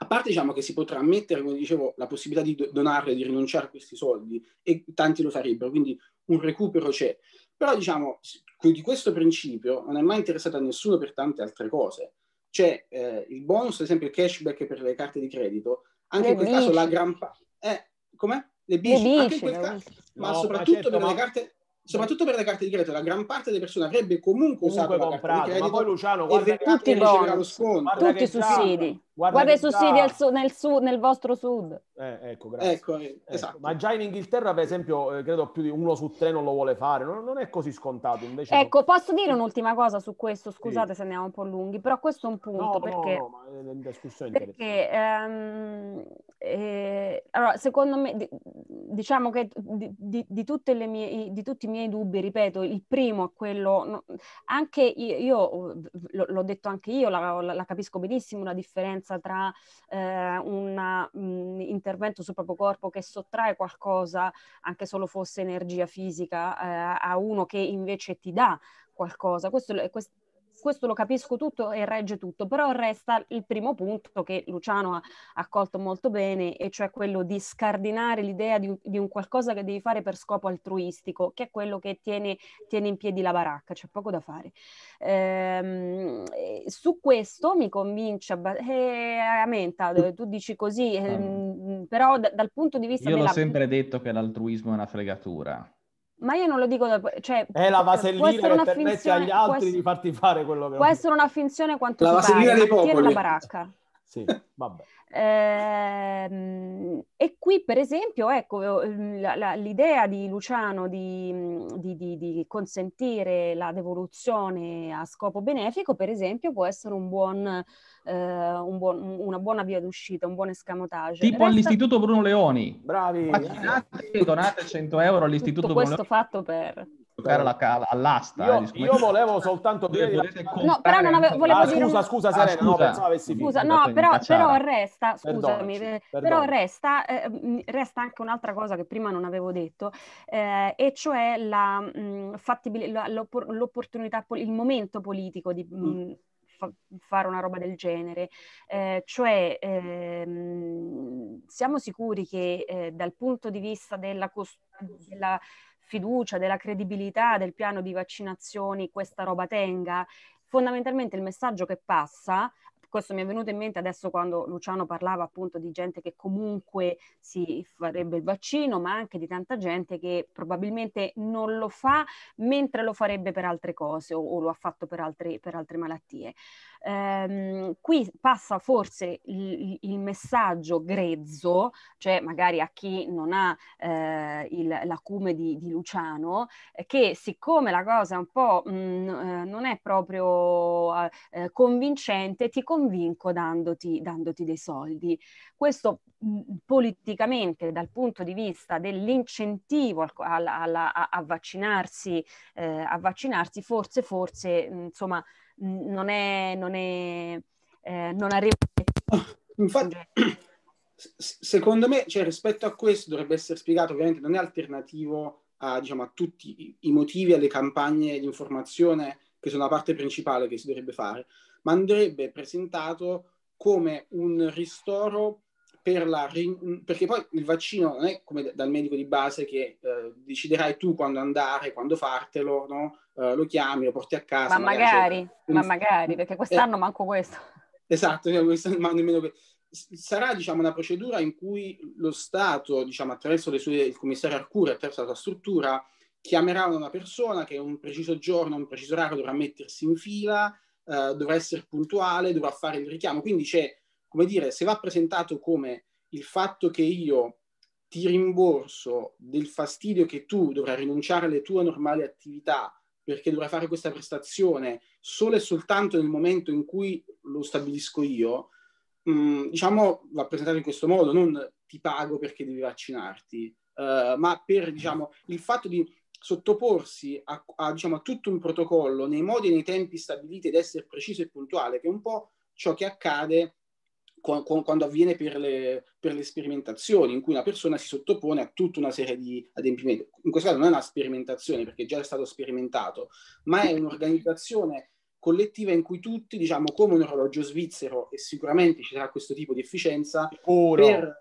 A parte diciamo che si potrà ammettere, come dicevo, la possibilità di donare, di rinunciare a questi soldi e tanti lo farebbero, quindi un recupero c'è. Però diciamo, di questo principio non è mai interessato a nessuno per tante altre cose. C'è cioè, eh, il bonus, ad esempio il cashback per le carte di credito, anche le in quel bici. caso la gran parte... Eh, com'è? Le bici, le bici le ca- ma soprattutto certo, per ma... le carte soprattutto per le carte di credito, la gran parte delle persone avrebbe comunque, comunque usato comprato, la carta di credito. Ma poi Luciano, guarda e che lo sconto. Guarda tutti i sussidi. Guarda, Guarda i sussidi al su, nel, su, nel, vostro sud. Eh, ecco, grazie. Ecco, eh, esatto. Ma già in Inghilterra, per esempio, eh, credo più di uno su tre non lo vuole fare, non, non è così scontato. Invece ecco, non... posso dire un'ultima cosa su questo? Scusate sì. se andiamo un po' lunghi, però questo è un punto no, perché... No, no, ma è una discussione perché, ehm, eh, allora, secondo me, diciamo che di, di, di, mie, di, tutti i miei dubbi, ripeto, il primo è quello... Anche io, io l'ho detto anche io, la, la, la capisco benissimo, la differenza differenza tra eh, un mm, intervento sul proprio corpo che sottrae qualcosa, anche solo fosse energia fisica, eh, a uno che invece ti dà qualcosa. Questo, questo questo lo capisco tutto e regge tutto, però resta il primo punto che Luciano ha accolto molto bene, e cioè quello di scardinare l'idea di, di un qualcosa che devi fare per scopo altruistico, che è quello che tiene, tiene in piedi la baracca, c'è poco da fare. Ehm, su questo mi convince, eh, Amenta, tu dici così, ehm, ehm però d- dal punto di vista... Io della... l'ho sempre detto che l'altruismo è una fregatura. Ma io non lo dico da... Cioè, è la vasellina che permette agli altri essere... di farti fare quello che... Può essere una finzione quanto la si pare, dei popoli. la baracca. Sì, vabbè. Eh, e qui, per esempio, ecco, ehm, la, la, l'idea di Luciano di, di, di, di, consentire la devoluzione a scopo benefico, per esempio, può essere un buon, eh, un buon, una buona via d'uscita, un buon escamotage. Tipo Resta... all'Istituto Bruno Leoni. Bravi. donate 100 euro all'Istituto Tutto Bruno questo Leoni. fatto per giocare alla, all'asta. Io, eh, io, volevo soltanto dire... No, però non avevo... Volevo ah, scusa, un... scusa, ah, Serena, ah, scusa. no, avessi Scusa, no, però, però, resta, scusami, perdonci, eh, perdonci. però resta, eh, mm, resta, anche un'altra cosa che prima non avevo detto, eh, e cioè la, mh, mm, fattibil- la, l'oppor- l'opportunità, il momento politico di... Mh, mm, fare una roba del genere. Eh, cioè, ehm, siamo sicuri che eh, dal punto di vista della, cost- della fiducia, della credibilità del piano di vaccinazioni questa roba tenga, fondamentalmente il messaggio che passa questo mi è venuto in mente adesso quando Luciano parlava appunto di gente che comunque si farebbe il vaccino, ma anche di tanta gente che probabilmente non lo fa mentre lo farebbe per altre cose o, o lo ha fatto per, altri, per altre malattie. Ehm, qui passa forse il, il, messaggio grezzo, cioè magari a chi non ha eh, il, l'acume di, di Luciano, eh, che siccome la cosa un po' mh, mm, eh, non è proprio eh, convincente, ti convince convinco dandoti, dandoti dei soldi. Questo mm, politicamente dal punto di vista dell'incentivo al, al, a, a, vaccinarsi, eh, a vaccinarsi, forse, forse, mm, insomma, non è, non è, eh, non arriva... Infatti, secondo me, cioè, rispetto a questo dovrebbe essere spiegato, ovviamente non è alternativo a, diciamo, a tutti i motivi, alle campagne di informazione che sono la parte principale che si dovrebbe fare, ma andrebbe presentato come un ristoro per la... perché poi il vaccino non è come dal medico di base che eh, deciderai tu quando andare, quando fartelo, no? eh, lo chiami, lo porti a casa. Ma magari, magari ma magari, perché eh, quest'anno eh, manco questo. Esatto, ma nemmeno questo sarà diciamo, una procedura in cui lo Stato, diciamo, attraverso le sue, il commissario Arcuri, attraverso la sua struttura, chiamerà una persona che un preciso giorno, un preciso orario dovrà mettersi in fila, eh, dovrà essere puntuale, dovrà fare il richiamo. Quindi c'è, come dire, se va presentato come il fatto che io ti rimborso del fastidio che tu dovrai rinunciare alle tue normali attività perché dovrai fare questa prestazione solo e soltanto nel momento in cui lo stabilisco io, mh, mm, diciamo, va presentato in questo modo, non ti pago perché devi vaccinarti, uh, ma per diciamo, il fatto di sottoporsi a, a, diciamo, a, tutto un protocollo nei modi e nei tempi stabiliti ed essere preciso e puntuale, che è un po' ciò che accade con, con, quando avviene per le, per le, sperimentazioni, in cui una persona si sottopone a tutta una serie di adempimenti. In questo caso non è una sperimentazione, perché già è stato sperimentato, ma è un'organizzazione collettiva in cui tutti, diciamo, come un orologio svizzero, e sicuramente ci sarà questo tipo di efficienza, per,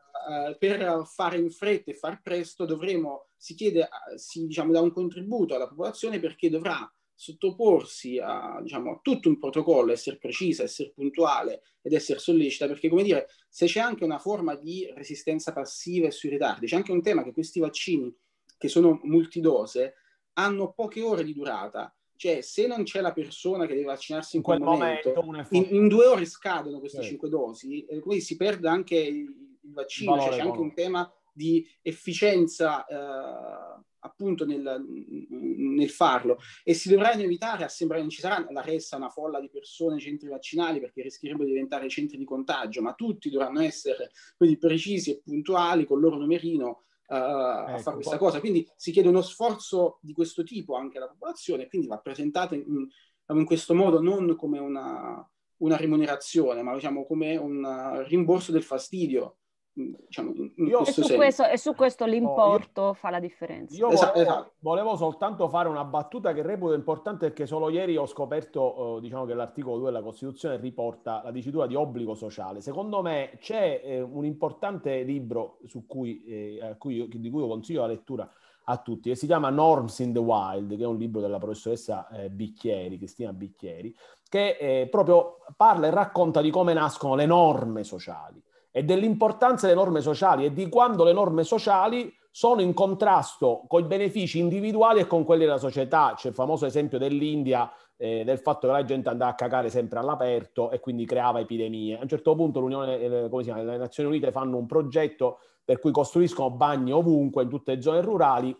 uh, per fare in fretta e far presto dovremo si chiede, si diciamo, dà un contributo alla popolazione perché dovrà sottoporsi a, diciamo, a tutto un protocollo, essere precisa, essere puntuale ed essere sollecita, perché come dire, se c'è anche una forma di resistenza passiva e sui ritardi, c'è anche un tema che questi vaccini, che sono multidose, hanno poche ore di durata, cioè se non c'è la persona che deve vaccinarsi in, in quel momento, momento in, in, due ore scadono queste sì. cinque dosi, e quindi si perde anche il, il vaccino, no, cioè, c'è no. anche un tema di efficienza eh, appunto nel, nel, farlo e si dovranno evitare, a sembrare non ci sarà la ressa una folla di persone nei centri vaccinali perché rischierebbero di diventare centri di contagio, ma tutti dovranno essere quindi precisi e puntuali con il loro numerino eh, ecco, a fare ecco, questa cosa. Quindi si chiede uno sforzo di questo tipo anche alla popolazione, quindi va presentata in, in questo modo non come una, una remunerazione, ma diciamo come un eh, rimborso del fastidio Mm, diciamo, mm, mm, io, questo e, su questo, e, su questo, l'importo oh, io, fa la differenza. Io volevo, esatto, volevo, soltanto fare una battuta che reputo importante perché solo ieri ho scoperto eh, diciamo che l'articolo 2 della Costituzione riporta la dicitura di obbligo sociale. Secondo me c'è eh, un importante libro cui, eh, cui io, di cui io consiglio la lettura a tutti che si chiama Norms in the Wild, che è un libro della professoressa eh, Bicchieri, Cristina Bicchieri, che eh, proprio parla e racconta di come nascono le norme sociali e dell'importanza delle norme sociali e di quando le norme sociali sono in contrasto con i benefici individuali e con quelli della società. C'è il famoso esempio dell'India, eh, del fatto che la gente andava a cagare sempre all'aperto e quindi creava epidemie. A un certo punto eh, chiama, le Nazioni Unite fanno un progetto per cui costruiscono bagni ovunque in tutte le zone rurali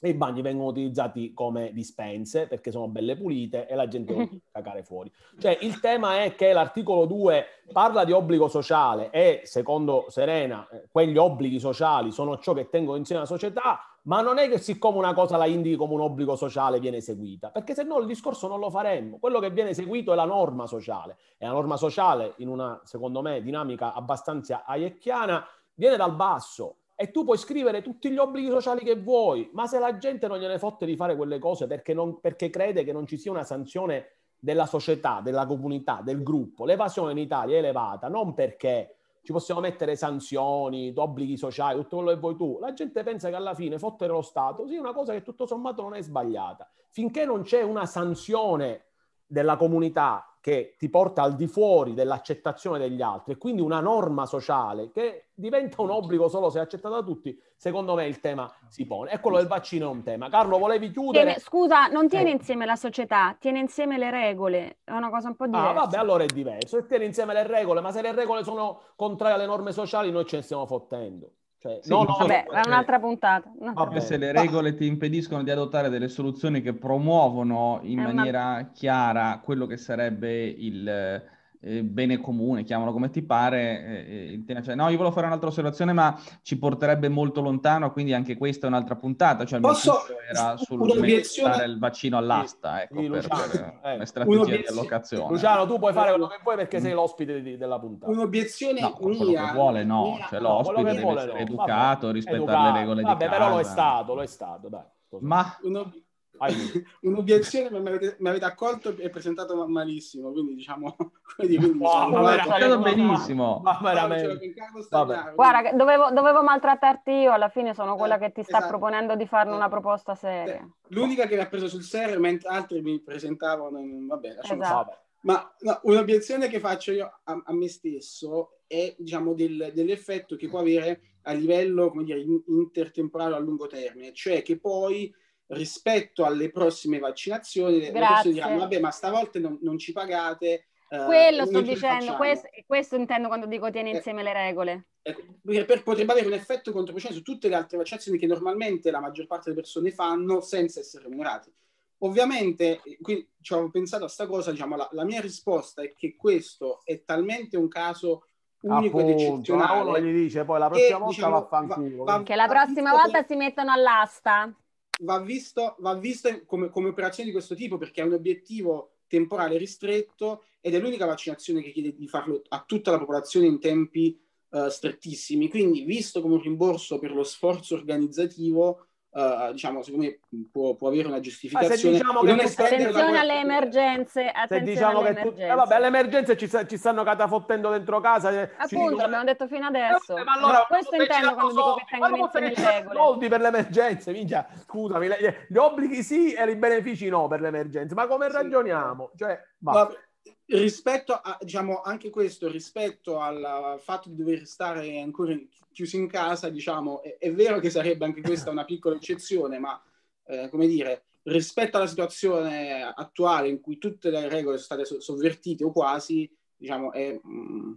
e i bagni vengono utilizzati come dispense perché sono belle pulite e la gente non può cacare fuori. Cioè, il tema è che l'articolo 2 parla di obbligo sociale e, secondo Serena, eh, quegli obblighi sociali sono ciò che tengono insieme la società, ma non è che siccome una cosa la indichi come un obbligo sociale viene eseguita, perché se no il discorso non lo faremmo. Quello che viene eseguito è la norma sociale e la norma sociale, in una, secondo me, dinamica abbastanza aiecchiana, viene dal basso e tu puoi scrivere tutti gli obblighi sociali che vuoi, ma se la gente non gliene fotte di fare quelle cose perché, non, perché crede che non ci sia una sanzione della società, della comunità, del gruppo, l'evasione in Italia è elevata, non perché ci possiamo mettere sanzioni, obblighi sociali, tutto quello che vuoi tu, la gente pensa che alla fine fottere lo Stato sia una cosa che tutto sommato non è sbagliata. Finché non c'è una sanzione della comunità che ti porta al di fuori dell'accettazione degli altri e quindi una norma sociale che diventa un obbligo solo se è accettata da tutti, secondo me il tema si pone. E quello del vaccino è un tema. Carlo, volevi chiudere? Tiene, scusa, non tiene eh. insieme la società, tiene insieme le regole, è una cosa un po' ah, diversa. Ah, vabbè, allora è diverso. E tiene insieme le regole, ma se le regole sono contrarie alle norme sociali, noi ce ne stiamo fottendo. Cioè, sì, no, no, vabbè, è un'altra cioè, puntata. Un'altra vabbè, se le regole ti impediscono di adottare delle soluzioni che promuovono in è maniera una... chiara quello che sarebbe il, eh, bene comune, chiamalo come ti pare, eh, eh cioè, no, io volevo fare un'altra osservazione, ma ci porterebbe molto lontano, quindi anche questa è un'altra puntata, cioè Posso... era sull'obiezione il vaccino all'asta, ecco, sì, Luciano, per, eh, una strategia di allocazione. Luciano, tu puoi fare quello che vuoi perché mm. sei l'ospite di, della puntata. Un'obiezione no, mia, quello che vuole no, mia. cioè l'ospite deve vuole, essere no. educato, rispettare le regole vabbè, di Vabbè, però lo è stato, lo è stato, dai. Ma... Un'ob- Un'obiezione, mi avete, mi avete, accolto e presentato malissimo, quindi diciamo... Quindi, quindi wow, ah, ma benissimo. Ma, ma veramente. Vabbè. Guarda, dovevo, dovevo, maltrattarti io, alla fine sono quella eh, che ti sta esatto. proponendo di farne una eh, proposta eh, seria. L'unica che mi ha preso sul serio, mentre altri mi presentavano... In... Vabbè, lasciamo esatto. Vabbè. Ma no, un'obiezione che faccio io a, a me stesso è diciamo, del, dell'effetto che può avere a livello come dire, intertemporale a lungo termine, cioè che poi rispetto alle prossime vaccinazioni, Grazie. le persone diranno, vabbè, ma stavolta non, non ci pagate, eh, quello eh, sto dicendo, questo, questo, intendo quando dico tieni eh, insieme le regole. Eh, per, potrebbe avere un effetto controproducente su tutte le altre vaccinazioni che normalmente la maggior parte delle persone fanno senza essere remunerate. Ovviamente, qui ci avevo pensato a sta cosa, diciamo, la, la, mia risposta è che questo è talmente un caso unico Appunto, ed eccezionale. Uno gli dice poi la prossima che, volta diciamo, va, va, va, che la prossima volta per... si mettono all'asta va visto, va visto come, come operazione di questo tipo perché è un obiettivo temporale ristretto ed è l'unica vaccinazione che chiede di farlo a tutta la popolazione in tempi uh, strettissimi. Quindi, visto come un rimborso per lo sforzo organizzativo, uh, diciamo, secondo me può, può avere una ah, giustificazione. Diciamo non attenzione questa... alle emergenze, attenzione diciamo alle emergenze. Tu... Eh, vabbè, alle emergenze ci, ci, stanno catafottendo dentro casa. Eh, Appunto, abbiamo detto fino eh, adesso. Eh, ma allora, ma questo intendo diciamo quando soldi. dico che tengo messe le diciamo regole. soldi per le emergenze, minchia, scusami, gli obblighi sì e i benefici no per le emergenze, ma come sì. ragioniamo? Cioè, ma... Vabbè rispetto a, diciamo, anche questo, rispetto al fatto di dover stare ancora chiusi in casa, diciamo, è, è, vero che sarebbe anche questa una piccola eccezione, ma, eh, come dire, rispetto alla situazione attuale in cui tutte le regole sono state so- sovvertite o quasi, diciamo, è... Mh, mm,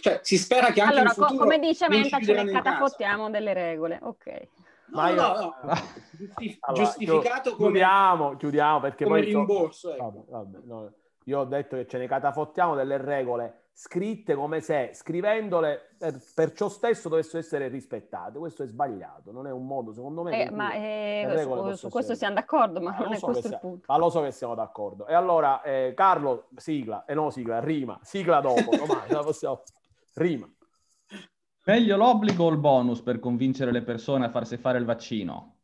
cioè, si spera che anche allora, co- come dice Menta, ce ne catafottiamo delle regole, ok. No, io... no, no, eh. no. allora, giustificato come... Chiudiamo, chiudiamo, perché come poi... rimborso, so- ecco. vabbè, vabbè, no. Io ho detto che ce ne catafottiamo delle regole scritte come se scrivendole per, per ciò stesso dovessero essere rispettate. Questo è sbagliato, non è un modo, secondo me. Eh, ma eh, su, su, questo siamo d'accordo, ma, ma non è questo il siamo, punto. Ma lo so che siamo d'accordo. E allora, eh, Carlo, sigla, e eh, no sigla, rima, sigla dopo, domani la possiamo... Rima. Meglio l'obbligo o il bonus per convincere le persone a farsi fare il vaccino?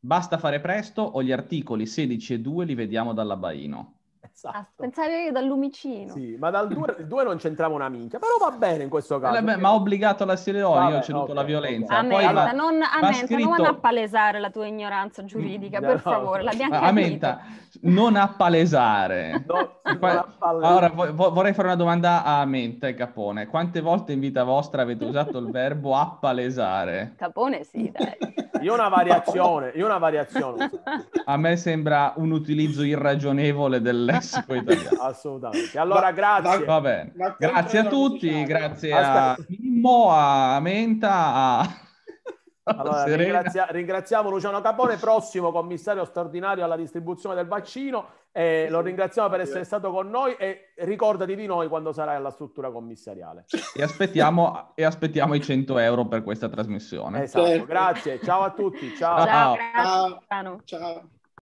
Basta fare presto o gli articoli 16 e 2 li vediamo dall'abbaino? Esatto. A pensare dal lumicino. Sì, ma dal 2, non c'entrava una minchia, però va bene in questo eh, caso. Eh ma ha obbligato la Sierra Leone, io ho ceduto okay, la violenza. Okay. Poi amenta, va, non, amenta scritto... non appalesare la tua ignoranza giuridica, no, per favore, no. l'abbiamo capito. Amenta, non appalesare. No, allora, vo- vorrei fare una domanda a Amenta e Capone. Quante volte in vita vostra avete usato il verbo appalesare? Capone sì, dai. Io una variazione, io una variazione. a me sembra un utilizzo irragionevole del lessico italiano. Assolutamente. Allora, va, grazie. Va, bene. Grazie a tutti, sociale. grazie a Mimmo, a Menta, a... Allora, ringrazia- ringraziamo Luciano Capone, prossimo commissario straordinario alla distribuzione del vaccino. Eh, lo ringraziamo per essere stato con noi e ricordati di noi quando sarai alla struttura commissariale. E aspettiamo, e aspettiamo i 100 euro per questa trasmissione. Esatto, certo. grazie. Ciao a tutti. Ciao. Ciao. Ciao.